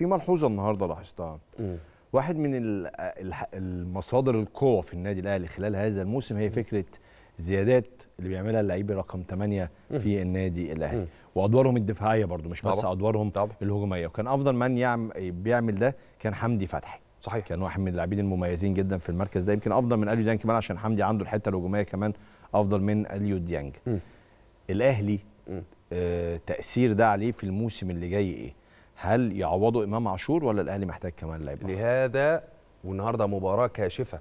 في ملحوظه النهارده لاحظتها واحد من المصادر القوه في النادي الاهلي خلال هذا الموسم هي فكره زيادات اللي بيعملها اللعيبه رقم 8 في النادي الاهلي وادوارهم الدفاعيه برضو مش طبعا. بس ادوارهم طبعا. الهجوميه وكان افضل من يعمل بيعمل ده كان حمدي فتحي صحيح كان واحد من اللاعبين المميزين جدا في المركز ده يمكن افضل من اليو ديانج كمان عشان حمدي عنده الحته الهجوميه كمان افضل من اليو ديانج الاهلي آه تاثير ده عليه في الموسم اللي جاي ايه هل يعوضوا امام عاشور ولا الاهلي محتاج كمان لعيبه لهذا والنهارده مباراه كاشفه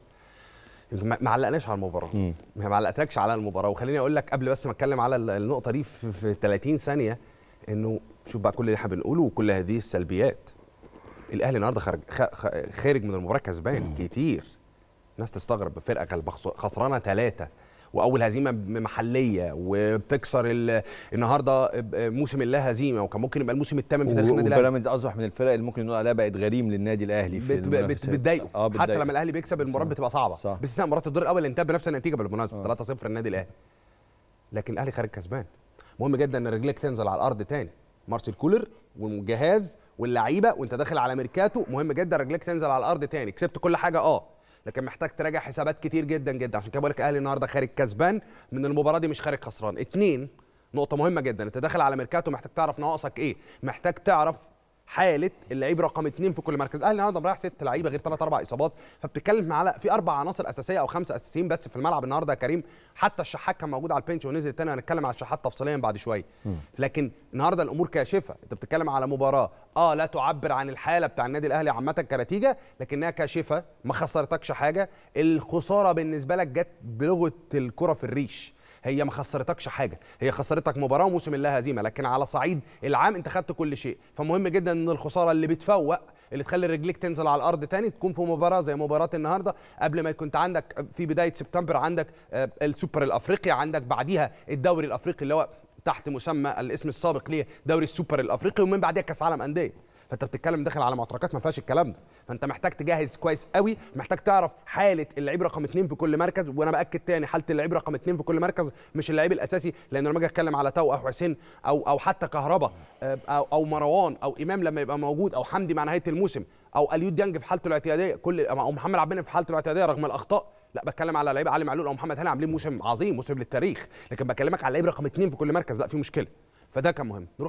ما علقناش على المباراه ما علقتكش على المباراه وخليني اقول لك قبل بس ما اتكلم على النقطه دي في 30 ثانيه انه شوف بقى كل اللي احنا بنقوله وكل هذه السلبيات الاهلي النهارده خارج خارج من المباراه كسبان كتير ناس تستغرب فرقه غلبة خسرانه ثلاثه واول هزيمه محليه وبتكسر النهارده موسم اللا هزيمه وكان ممكن يبقى الموسم الثامن في تاريخ النادي الاهلي وبيراميدز اصبح من الفرق اللي ممكن نقول عليها بقت غريم للنادي الاهلي في بت بتضايقه آه حتى لما الاهلي بيكسب المباراه بتبقى صعبه صح. باستثناء مباراه الدور الاول انتهى بنفس النتيجه بالمناسبه 3-0 آه. النادي الاهلي لكن الاهلي خارج كسبان مهم جدا ان رجليك تنزل على الارض تاني مارسيل كولر والجهاز واللعيبه وانت داخل على ميركاتو مهم جدا رجليك تنزل على الارض تاني كسبت كل حاجه اه لكن محتاج تراجع حسابات كتير جدا جدا عشان كده بقول لك الاهلي النهارده خارج كسبان من المباراه دي مش خارج خسران اتنين نقطه مهمه جدا انت داخل على ميركاتو محتاج تعرف نواقصك ايه محتاج تعرف حاله اللعيب رقم اثنين في كل مركز الاهلي النهارده رايح ست لعيبه غير ثلاث اربع اصابات فبتتكلم على في اربع عناصر اساسيه او خمسه اساسيين بس في الملعب النهارده يا كريم حتى الشحات كان موجود على البنش ونزل ثاني هنتكلم على الشحات تفصيليا بعد شويه لكن النهارده الامور كاشفه انت بتتكلم على مباراه اه لا تعبر عن الحاله بتاع النادي الاهلي عامه كنتيجه لكنها كاشفه ما خسرتكش حاجه الخساره بالنسبه لك جت بلغه الكره في الريش هي ما خسرتكش حاجه هي خسرتك مباراه وموسم الله هزيمه لكن على صعيد العام انت خدت كل شيء فمهم جدا ان الخساره اللي بتفوق اللي تخلي رجليك تنزل على الارض تاني تكون في مباراه زي مباراه النهارده قبل ما كنت عندك في بدايه سبتمبر عندك آه، السوبر الافريقي عندك بعديها الدوري الافريقي اللي هو تحت مسمى الاسم السابق ليه دوري السوبر الافريقي ومن بعدها كاس عالم انديه فانت بتتكلم داخل على معتركات ما فيهاش الكلام ده فانت محتاج تجهز كويس قوي محتاج تعرف حاله اللعيب رقم اثنين في كل مركز وانا باكد تاني حاله اللعيب رقم اثنين في كل مركز مش اللعيب الاساسي لان لما اجي اتكلم على تو او حسين او او حتى كهربا آه، او او مروان او امام لما يبقى موجود او حمدي مع نهايه الموسم او اليو ديانج في حالته الاعتياديه كل او محمد عبد في حالته الاعتياديه رغم الاخطاء لا بتكلم على لعيب علي معلول او محمد هاني عاملين موسم عظيم موسم للتاريخ لكن بكلمك على لعيب رقم اثنين في كل مركز لا في مشكله فده كان مهم نروح